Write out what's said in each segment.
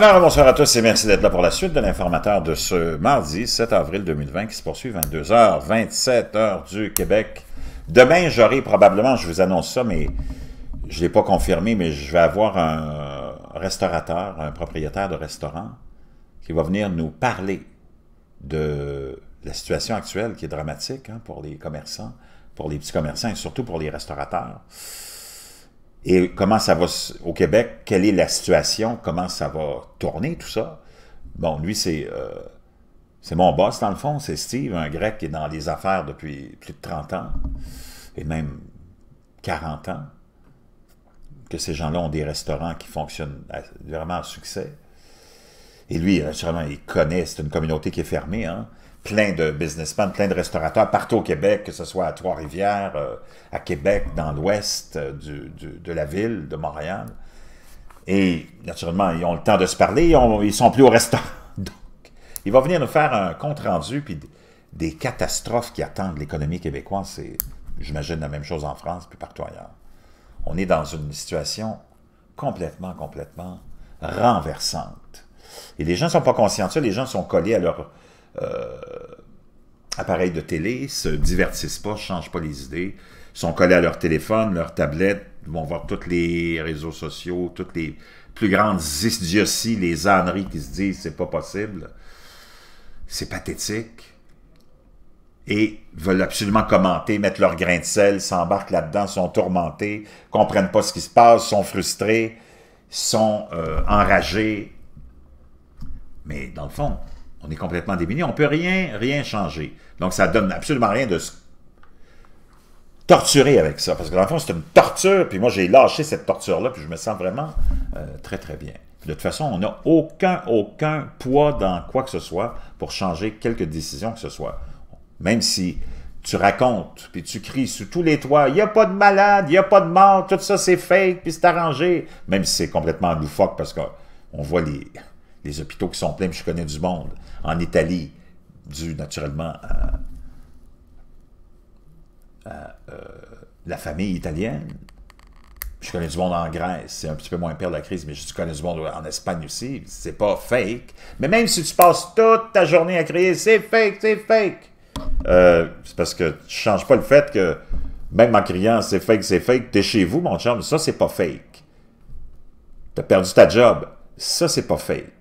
Alors, bonsoir à tous et merci d'être là pour la suite de l'informateur de ce mardi 7 avril 2020 qui se poursuit 22h, 27 h du Québec. Demain, j'aurai probablement, je vous annonce ça, mais je ne l'ai pas confirmé, mais je vais avoir un restaurateur, un propriétaire de restaurant qui va venir nous parler de la situation actuelle qui est dramatique hein, pour les commerçants, pour les petits commerçants et surtout pour les restaurateurs. Et comment ça va au Québec, quelle est la situation, comment ça va tourner tout ça. Bon, lui, c'est euh, c'est mon boss dans le fond, c'est Steve, un grec qui est dans les affaires depuis plus de 30 ans, et même 40 ans, que ces gens-là ont des restaurants qui fonctionnent vraiment à succès. Et lui, naturellement, il connaît, c'est une communauté qui est fermée, hein, plein de businessmen, plein de restaurateurs partout au Québec, que ce soit à Trois-Rivières, euh, à Québec, dans l'ouest euh, de la ville, de Montréal. Et naturellement, ils ont le temps de se parler, ils, ne sont plus au restaurant. Donc, il va venir nous faire un compte-rendu, puis des catastrophes qui attendent l'économie québécoise. C'est, j'imagine, la même chose en France, puis partout ailleurs. On est dans une situation complètement, complètement renversante. Et les gens ne sont pas conscients de ça, les gens sont collés à leur euh, appareils de télé, se divertissent pas, changent pas les idées, sont collés à leur téléphone, leur tablette, vont voir tous les réseaux sociaux, toutes les plus grandes idioties, les âneries qui se disent c'est pas possible. C'est pathétique. Et veulent absolument commenter, mettre leur grain de sel, s'embarquent là-dedans, sont tourmentés, comprennent pas ce qui se passe, sont frustrés, sont euh, enragés. Mais dans le fond, on est complètement démunis. On ne peut rien, rien changer. Donc, ça donne absolument rien de se torturer avec ça. Parce que dans le fond, c'est une torture. Puis moi, j'ai lâché cette torture-là. Puis je me sens vraiment euh, très, très bien. de toute façon, on n'a aucun, aucun poids dans quoi que ce soit pour changer quelque décision que ce soit. Même si tu racontes, puis tu cries sous tous les toits, il n'y a pas de malade, il n'y a pas de mort, tout ça c'est fake, puis c'est arrangé. Même si c'est complètement loufoque parce qu'on voit les, les hôpitaux qui sont pleins, je connais du monde. En Italie, dû naturellement à, euh, la famille italienne. Je connais du monde en Grèce, c'est un petit peu moins pire la crise, mais je connais du monde en Espagne aussi, c'est pas fake. Mais même si tu passes toute ta journée à crier « c'est fake, c'est fake euh, c'est parce que tu changes pas le fait que même en criant « c'est fake, c'est fake », es chez vous, mon chum, ça c'est pas fake. Tu as perdu ta job, ça c'est pas fake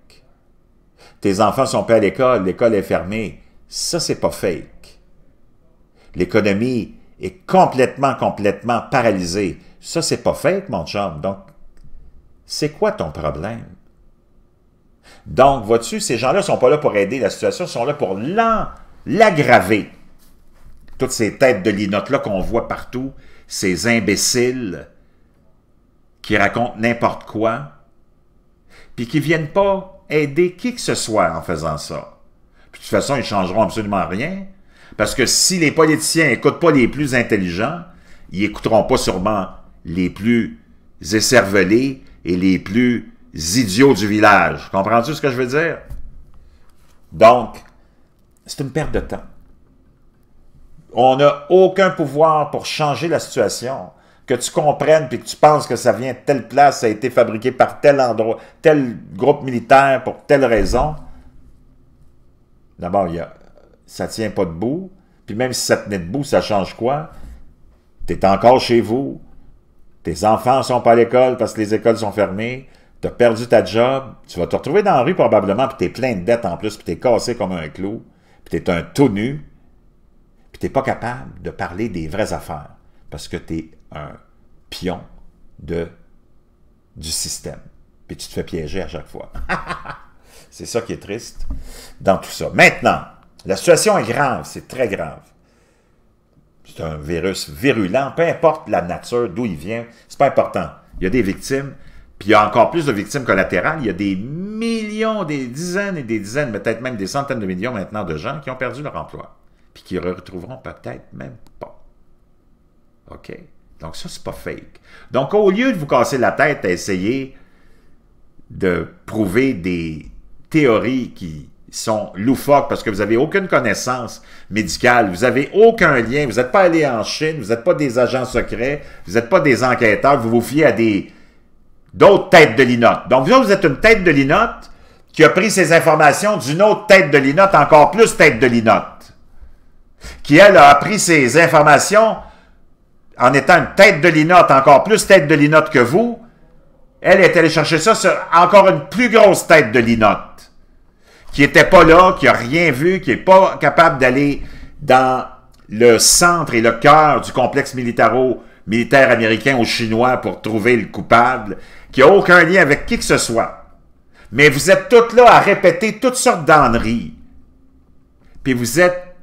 tes enfants sont pas à l'école, l'école est fermée. Ça, c'est pas fake. L'économie est complètement, complètement paralysée. Ça, c'est pas fake, mon chum. Donc, c'est quoi ton problème? Donc, vois-tu, ces gens-là sont pas là pour aider la situation, sont là pour l'aggraver. Toutes ces têtes de linotte-là qu'on voit partout, ces imbéciles qui racontent n'importe quoi, puis qui viennent pas aider qui que ce soit en faisant ça. de toute façon, ils changeront absolument rien. Parce que si les politiciens n'écoutent pas les plus intelligents, ils n'écouteront pas sûrement les plus écervelés et les plus idiots du village. Comprends-tu ce que je veux dire? Donc, c'est une perte de temps. On n'a aucun pouvoir pour changer la situation que tu comprennes puis que tu penses que ça vient de telle place, ça a été fabriqué par tel endroit, tel groupe militaire pour telle raison, d'abord, ça ne tient pas debout. Puis même si ça tenait debout, ça change quoi? Tu es encore chez vous. Tes enfants ne sont pas à l'école parce que les écoles sont fermées. Tu as perdu ta job. Tu vas te retrouver dans la rue probablement, puis tu es plein de dettes en plus, puis tu es cassé comme un clou, puis tu es un tout nu, puis tu pas capable de parler des vraies affaires parce que tu es un pion de, du système. Puis tu te fais piéger à chaque fois. c'est ça qui est triste dans tout ça. Maintenant, la situation est grave, c'est très grave. C'est un virus virulent, peu importe la nature, d'où il vient, c'est pas important. Il y a des victimes, puis il y a encore plus de victimes collatérales. Il y a des millions, des dizaines et des dizaines, peut-être même des centaines de millions maintenant de gens qui ont perdu leur emploi, puis qui ne retrouveront peut-être même pas. OK? Donc ça, c'est pas fake. Donc au lieu de vous casser la tête à essayer de prouver des théories qui sont loufoques parce que vous n'avez aucune connaissance médicale, vous n'avez aucun lien, vous n'êtes pas allé en Chine, vous n'êtes pas des agents secrets, vous n'êtes pas des enquêteurs, vous vous fiez à des d'autres têtes de linotte. Donc vous vous êtes une tête de linotte qui a pris ces informations d'une autre tête de linotte, encore plus tête de linotte, qui elle a pris ces informations en étant une tête de linotte, encore plus tête de linotte que vous, elle est allée chercher ça sur encore une plus grosse tête de linotte, qui n'était pas là, qui n'a rien vu, qui n'est pas capable d'aller dans le centre et le cœur du complexe militaro-militaire américain ou chinois pour trouver le coupable, qui n'a aucun lien avec qui que ce soit. Mais vous êtes toutes là à répéter toutes sortes d'âneries. Puis vous êtes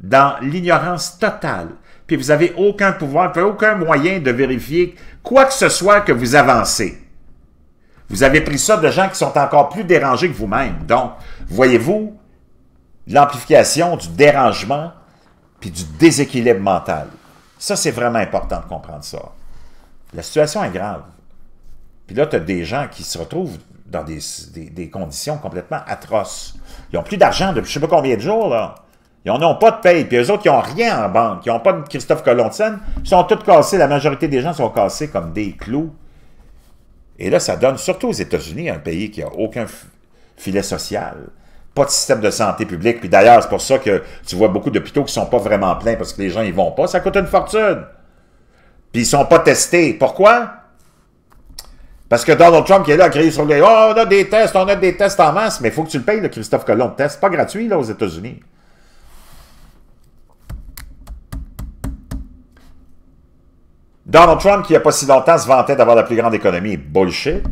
dans l'ignorance totale puis vous n'avez aucun pouvoir, aucun moyen de vérifier quoi que ce soit que vous avancez. Vous avez pris ça de gens qui sont encore plus dérangés que vous-même. Donc, voyez-vous l'amplification du dérangement puis du déséquilibre mental. Ça, c'est vraiment important de comprendre ça. La situation est grave. Puis là, tu as des gens qui se retrouvent dans des, des conditions complètement atroces. Ils n'ont plus d'argent depuis je ne sais pas combien de jours, là. Ils n'ont pas de paye. Puis eux autres, ils n'ont rien en banque. Ils n'ont pas de Christophe Colomb Ils sont tous cassés. La majorité des gens sont cassés comme des clous. Et là, ça donne, surtout aux États-Unis, un pays qui n'a aucun filet social, pas de système de santé publique. Puis d'ailleurs, c'est pour ça que tu vois beaucoup d'hôpitaux qui ne sont pas vraiment pleins parce que les gens n'y vont pas. Ça coûte une fortune. Puis ils ne sont pas testés. Pourquoi? Parce que Donald Trump qui est là a sur les oh, on a des tests, on a des tests en masse, mais il faut que tu le payes, le Christophe Colomb. Test, pas gratuit là aux États-Unis. Donald Trump, qui il n'y a pas si longtemps se vantait d'avoir la plus grande économie, bullshit.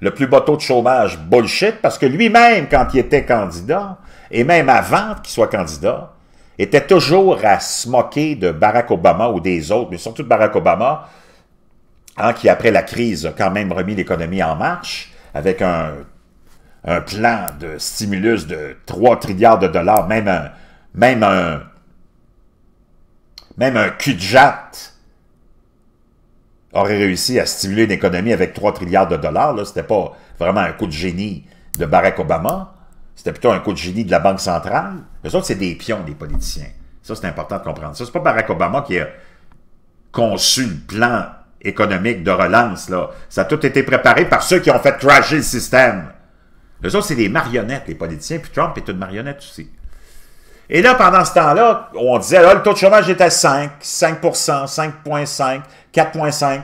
Le plus bas taux de chômage, bullshit, parce que lui-même, quand il était candidat, et même avant qu'il soit candidat, était toujours à se moquer de Barack Obama ou des autres, mais surtout de Barack Obama, hein, qui après la crise a quand même remis l'économie en marche avec un, un, plan de stimulus de 3 trilliards de dollars, même un, même un, même un cul de jatte aurait réussi à stimuler l'économie avec 3 trilliards de dollars. Ce n'était pas vraiment un coup de génie de Barack Obama. C'était plutôt un coup de génie de la Banque centrale. Les autres, c'est des pions, des politiciens. Ça, c'est important de comprendre ça. n'est pas Barack Obama qui a conçu le plan économique de relance. Là. Ça a tout été préparé par ceux qui ont fait crasher le système. Les autres, c'est des marionnettes, les politiciens. Puis Trump est une marionnette aussi. Et là, pendant ce temps-là, on disait, le taux de chômage était à 5, 5 5,5. 4,5.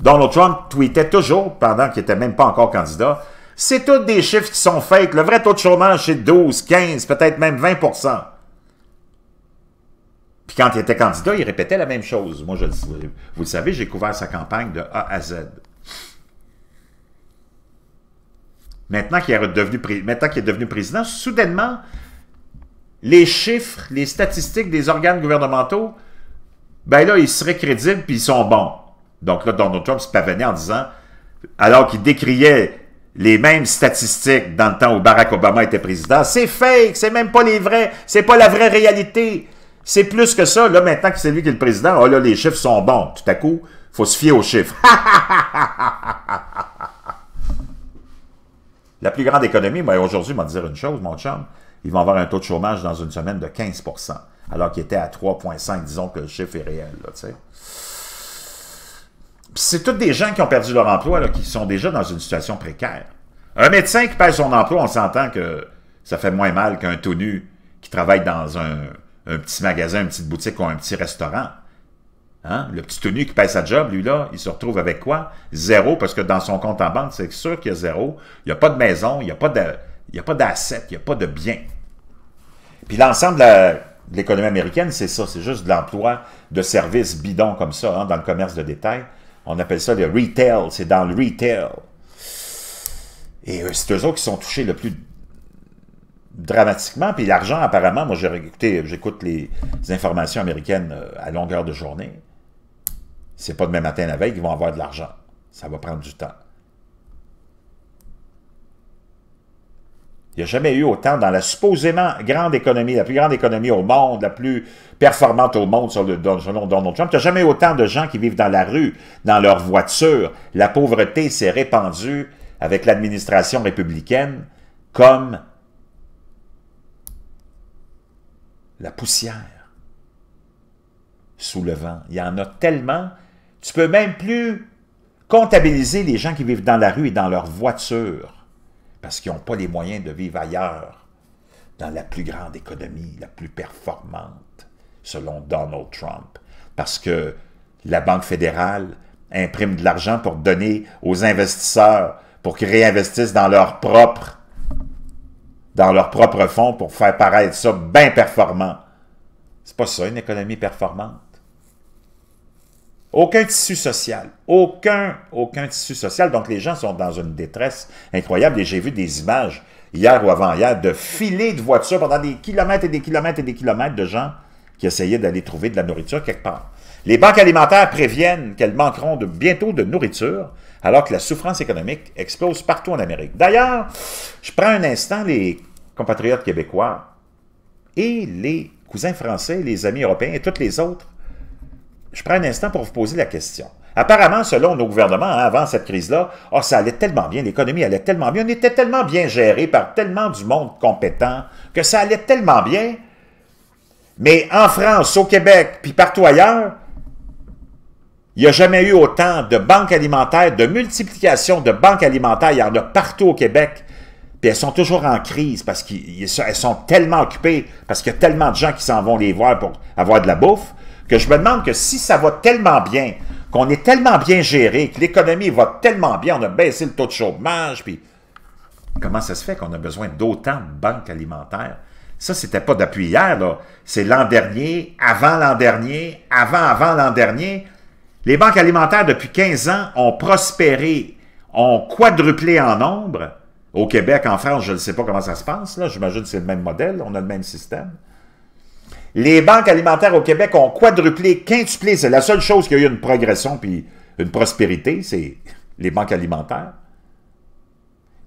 Donald Trump tweetait toujours, pendant qu'il n'était même pas encore candidat, c'est tous des chiffres qui sont faits. Le vrai taux de chômage, c'est 12, 15, peut-être même 20 Puis quand il était candidat, il répétait la même chose. Moi, je, vous le savez, j'ai couvert sa campagne de A à Z. Maintenant est, maintenant qu'il est devenu président, soudainement, les chiffres, les statistiques des organes gouvernementaux ben là, ils seraient crédibles puis ils sont bons. Donc là, Donald Trump se pavanait en disant, alors qu'il décriait les mêmes statistiques dans le temps où Barack Obama était président, c'est fake, c'est même pas les vrais, c'est pas la vraie réalité. C'est plus que ça. Là, maintenant que c'est lui qui est le président, oh là, les chiffres sont bons. Tout à coup, faut se fier aux chiffres. la plus grande économie, Mais aujourd'hui, m'a dire une chose, mon chum, ils vont avoir un taux de chômage dans une semaine de 15 alors qu'il était à 3,5. Disons que le chiffre est réel, là, tu sais. C'est tous des gens qui ont perdu leur emploi, qui sont déjà dans une situation précaire. Un médecin qui perd son emploi, on s'entend que ça fait moins mal qu'un tout qui travaille dans un, petit magasin, une petite boutique ou un petit restaurant. Hein? Le petit tenu qui perd sa job, lui, là, il se retrouve avec quoi? Zéro, parce que dans son compte en banque, c'est sûr qu'il y a zéro. Il n'y a pas de maison, il n'y a pas d'assets, il n'y a pas de bien. Puis l'ensemble de la l'économie américaine, c'est ça, c'est juste de l'emploi de services bidons comme ça, hein, dans le commerce de détail. On appelle ça le retail, c'est dans le retail. Et euh, c'est eux autres qui sont touchés le plus dramatiquement. Puis l'argent, apparemment, moi, j'écoute les, les informations américaines euh, à longueur de journée. C'est pas demain matin la veille qu'ils vont avoir de l'argent. Ça va prendre du temps. Il n'y a jamais eu autant dans la supposément grande économie, la plus grande économie au monde, la plus performante au monde sur le nom Donald Trump. Il n'y a jamais eu autant de gens qui vivent dans la rue, dans leur voiture. La pauvreté s'est répandue avec l'administration républicaine comme la poussière sous le vent. Il y en a tellement, tu peux même plus comptabiliser les gens qui vivent dans la rue et dans leur voiture parce qu'ils n'ont pas les moyens de vivre ailleurs, dans la plus grande économie, la plus performante, selon Donald Trump. Parce que la Banque fédérale imprime de l'argent pour donner aux investisseurs, pour qu'ils réinvestissent dans leurs propres dans leurs fonds pour faire paraître ça bien performant. C'est pas ça une économie performante. Aucun tissu social. Aucun, aucun tissu social. Donc, les gens sont dans une détresse incroyable. Et j'ai vu des images, hier ou avant-hier, de filets de voitures pendant des kilomètres et des kilomètres et des kilomètres de gens qui essayaient d'aller trouver de la nourriture quelque part. Les banques alimentaires préviennent qu'elles manqueront bientôt de nourriture, alors que la souffrance économique explose partout en Amérique. D'ailleurs, je prends un instant les compatriotes québécois et les cousins français, les amis européens et toutes les autres je prends un instant pour vous poser la question. Apparemment, selon nos gouvernements, hein, avant cette crise-là, oh, ça allait tellement bien, l'économie allait tellement bien, on était tellement bien géré par tellement du monde compétent que ça allait tellement bien. Mais en France, au Québec, puis partout ailleurs, il n'y a jamais eu autant de banques alimentaires, de multiplication de banques alimentaires. Il y en a partout au Québec. Puis elles sont toujours en crise parce qu'elles sont tellement occupées, parce qu'il y a tellement de gens qui s'en vont les voir pour avoir de la bouffe, que je me demande que si ça va tellement bien, qu'on est tellement bien géré, que l'économie va tellement bien, on a baissé le taux de chômage, puis comment ça se fait qu'on a besoin d'autant de banques alimentaires? Ça, c'était pas d'appui hier, C'est l'an dernier, avant l'an dernier, avant, avant l'an dernier. Les banques alimentaires, depuis 15 ans, ont prospéré, ont quadruplé en nombre. Au Québec, en France, je ne sais pas comment ça se passe, là. J'imagine que c'est le même modèle, on a le même système. Les banques alimentaires au Québec ont quadruplé, quintuplé. C'est la seule chose qui a eu une progression puis une prospérité, c'est les banques alimentaires.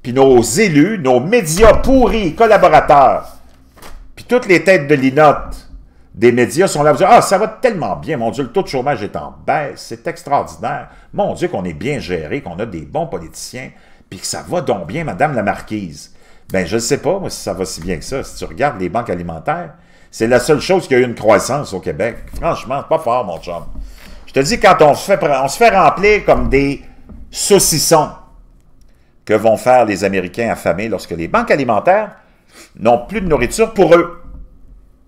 Puis nos élus, nos médias pourris, collaborateurs, puis toutes les têtes de linotte des médias sont là pour dire « Ah, ça va tellement bien, mon Dieu, le taux de chômage est en baisse, c'est extraordinaire. Mon Dieu, qu'on est bien géré, qu'on a des bons politiciens, puis que ça va donc bien, Madame la Marquise. » Ben, je ne sais pas, si ça va si bien que ça. Si tu regardes les banques alimentaires, c'est la seule chose qui a eu une croissance au Québec. Franchement, pas fort, mon chum. Je te dis, quand on se fait, remplir comme des saucissons que vont faire les Américains affamés lorsque les banques alimentaires n'ont plus de nourriture pour eux.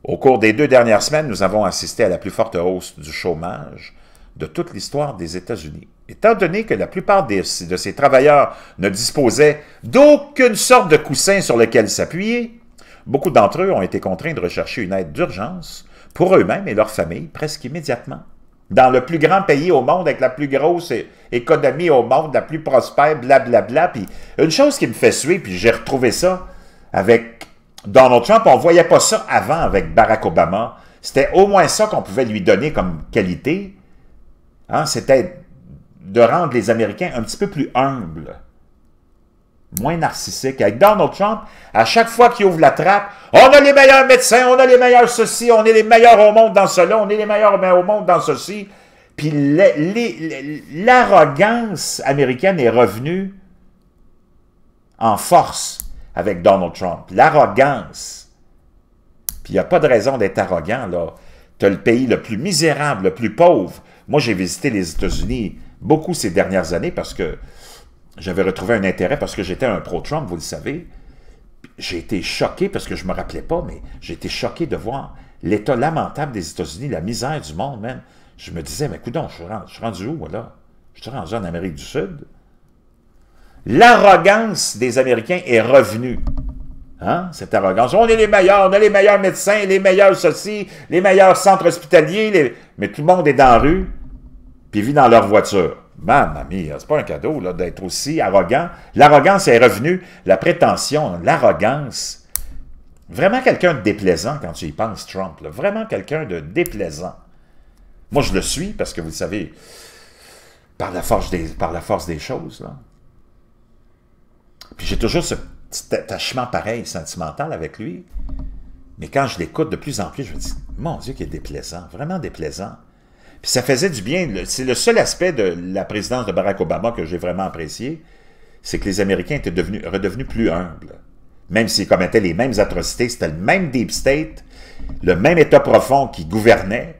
Au cours des deux dernières semaines, nous avons assisté à la plus forte hausse du chômage de toute l'histoire des États-Unis. Étant donné que la plupart de ces travailleurs ne disposaient d'aucune sorte de coussin sur lequel s'appuyer, Beaucoup d'entre eux ont été contraints de rechercher une aide d'urgence pour eux-mêmes et leur famille, presque immédiatement. Dans le plus grand pays au monde, avec la plus grosse économie au monde, la plus prospère, blablabla. Bla, bla. Puis une chose qui me fait suer, puis j'ai retrouvé ça avec Donald Trump, on ne voyait pas ça avant avec Barack Obama. C'était au moins ça qu'on pouvait lui donner comme qualité. Hein, c'était de rendre les Américains un petit peu plus humbles moins narcissique. Avec Donald Trump, à chaque fois qu'il ouvre la trappe, on a les meilleurs médecins, on a les meilleurs ceci, on est les meilleurs au monde dans cela, on est les meilleurs au monde dans ceci. Puis l'arrogance américaine est revenue en force avec Donald Trump. L'arrogance. Puis il n'y a pas de raison d'être arrogant, là. Tu as le pays le plus misérable, le plus pauvre. Moi, j'ai visité les États-Unis beaucoup ces dernières années parce que j'avais retrouvé un intérêt parce que j'étais un pro-Trump, vous le savez. J'ai été choqué, parce que je me rappelais pas, mais j'ai été choqué de voir l'état lamentable des États-Unis, la misère du monde, même. Je me disais, mais coudons, je suis rendu, je où, voilà? Je suis rendu en Amérique du Sud. L'arrogance des Américains est revenue. Hein? Cette arrogance. On est les meilleurs, on a les meilleurs médecins, les meilleurs ceci, les meilleurs centres hospitaliers, mais tout le monde est dans la rue, puis vit dans leur voiture. Maman, mia, c'est pas un cadeau d'être aussi arrogant. L'arrogance est revenue, la prétention, l'arrogance. Vraiment quelqu'un de déplaisant quand tu y penses, Trump. Vraiment quelqu'un de déplaisant. Moi, je le suis parce que vous le savez, par la force des, choses. Là. Puis j'ai toujours ce petit attachement pareil, sentimental avec lui. Mais quand je l'écoute de plus en plus, je me dis, mon Dieu, qu'il est déplaisant, vraiment déplaisant. Puis ça faisait du bien. C'est le seul aspect de la présidence de Barack Obama que j'ai vraiment apprécié, c'est que les Américains étaient devenus, redevenus plus humbles. Même s'ils commettaient les mêmes atrocités, c'était le même deep state, le même état profond qui gouvernait,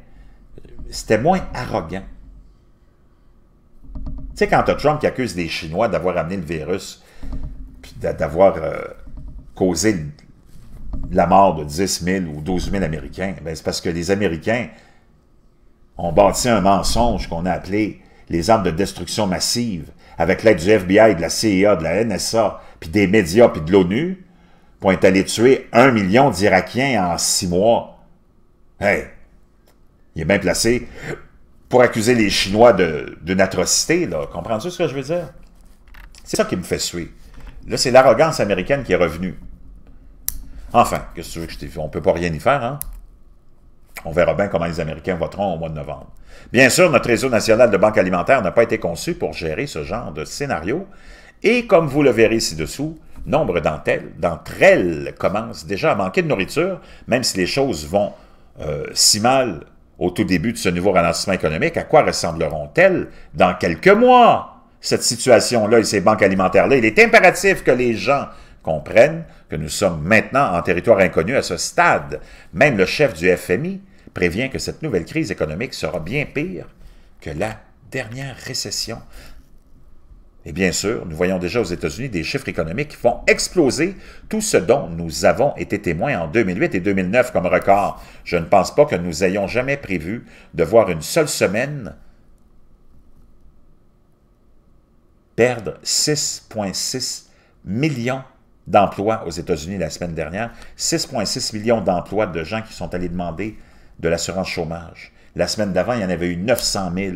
c'était moins arrogant. Tu sais, quand tu Trump qui accuse les Chinois d'avoir amené le virus, puis d'avoir euh, causé la mort de 10 000 ou 12 000 Américains, ben, c'est parce que les Américains on bâtit un mensonge qu'on a appelé les armes de destruction massive, avec l'aide du FBI, de la CIA, de la NSA, puis des médias, puis de l'ONU, pour être allé tuer un million d'Irakiens en six mois. Hey, il est bien placé pour accuser les Chinois d'une atrocité, là. Comprends-tu ce que je veux dire? C'est ça qui me fait suer. Là, c'est l'arrogance américaine qui est revenue. Enfin, qu'est-ce que tu veux que je t'ai On peut pas rien y faire, hein? On verra bien comment les Américains voteront au mois de novembre. Bien sûr, notre réseau national de banques alimentaires n'a pas été conçu pour gérer ce genre de scénario, et comme vous le verrez ci-dessous, nombre d'entre elles, commencent déjà à manquer de nourriture, même si les choses vont euh, si mal au tout début de ce nouveau ralentissement économique, à quoi ressembleront-elles dans quelques mois? Cette situation-là et ces banques alimentaires-là, il est impératif que les gens comprennent que nous sommes maintenant en territoire inconnu à ce stade. Même le chef du FMI, prévient que cette nouvelle crise économique sera bien pire que la dernière récession. Et bien sûr, nous voyons déjà aux États-Unis des chiffres économiques qui font exploser tout ce dont nous avons été témoins en 2008 et 2009 comme record. Je ne pense pas que nous ayons jamais prévu de voir une seule semaine perdre 6,6 millions d'emplois aux États-Unis la semaine dernière, 6,6 millions d'emplois de gens qui sont allés demander de l'assurance chômage. La semaine d'avant, il y en avait eu 900 000.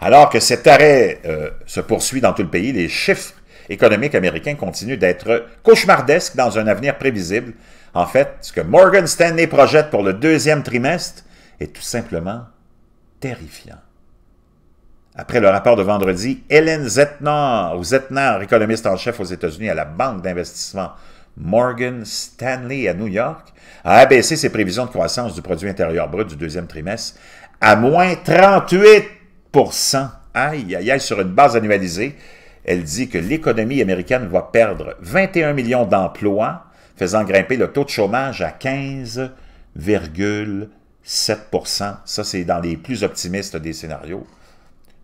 Alors que cet arrêt euh, se poursuit dans tout le pays, les chiffres économiques américains continuent d'être cauchemardesques dans un avenir prévisible. En fait, ce que Morgan Stanley projette pour le deuxième trimestre est tout simplement terrifiant. Après le rapport de vendredi, Hélène Zettner, ou Zetnar, économiste en chef aux États-Unis à la Banque d'investissement Morgan Stanley à New York a abaissé ses prévisions de croissance du produit intérieur brut du deuxième trimestre à moins 38 Aïe, aïe, aïe, sur une base annualisée. Elle dit que l'économie américaine va perdre 21 millions d'emplois, faisant grimper le taux de chômage à 15,7 Ça, c'est dans les plus optimistes des scénarios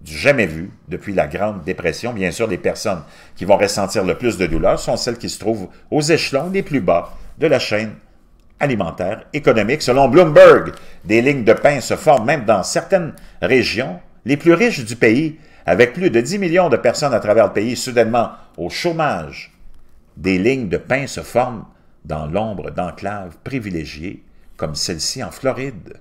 du jamais vu depuis la Grande Dépression. Bien sûr, les personnes qui vont ressentir le plus de douleur sont celles qui se trouvent aux échelons les plus bas de la chaîne alimentaire économique. Selon Bloomberg, des lignes de pain se forment même dans certaines régions les plus riches du pays, avec plus de 10 millions de personnes à travers le pays soudainement au chômage. Des lignes de pain se forment dans l'ombre d'enclaves privilégiées comme celle-ci en Floride.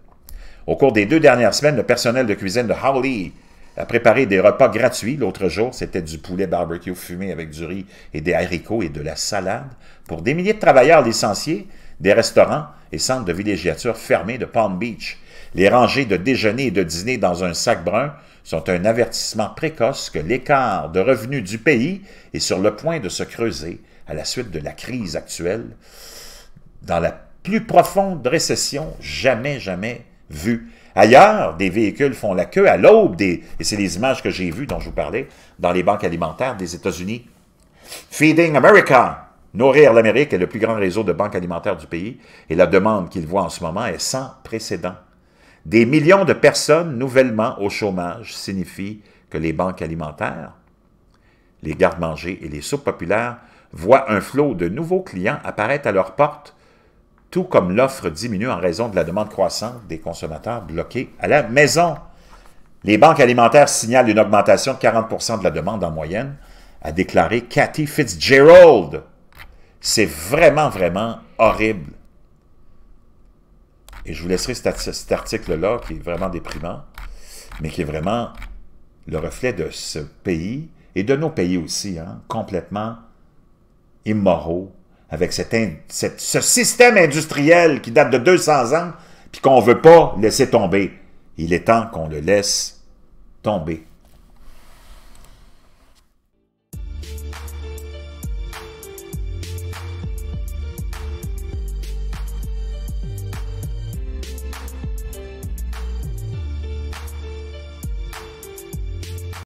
Au cours des deux dernières semaines, le personnel de cuisine de Howley a préparé des repas gratuits l'autre jour. C'était du poulet barbecue fumé avec du riz et des haricots et de la salade pour des milliers de travailleurs licenciés, des restaurants et centres de villégiature fermés de Palm Beach. Les rangées de déjeuner et de dîner dans un sac brun sont un avertissement précoce que l'écart de revenus du pays est sur le point de se creuser à la suite de la crise actuelle dans la plus profonde récession jamais, jamais vue Ailleurs, des véhicules font la queue à l'aube des... Et c'est les images que j'ai vues dont je vous parlais dans les banques alimentaires des États-Unis. Feeding America, Nourrir l'Amérique est le plus grand réseau de banques alimentaires du pays et la demande qu'ils voient en ce moment est sans précédent. Des millions de personnes nouvellement au chômage signifient que les banques alimentaires, les gardes-manger et les soupes populaires voient un flot de nouveaux clients apparaître à leurs portes, tout comme l'offre diminue en raison de la demande croissante des consommateurs bloqués à la maison. Les banques alimentaires signalent une augmentation de 40 de la demande en moyenne, a déclaré Cathy Fitzgerald. C'est vraiment, vraiment horrible. Et je vous laisserai cet article-là, qui est vraiment déprimant, mais qui est vraiment le reflet de ce pays et de nos pays aussi, hein, complètement immoraux, avec ce système industriel qui date de 200 ans, puis qu'on ne veut pas laisser tomber. Il est temps qu'on le laisse tomber.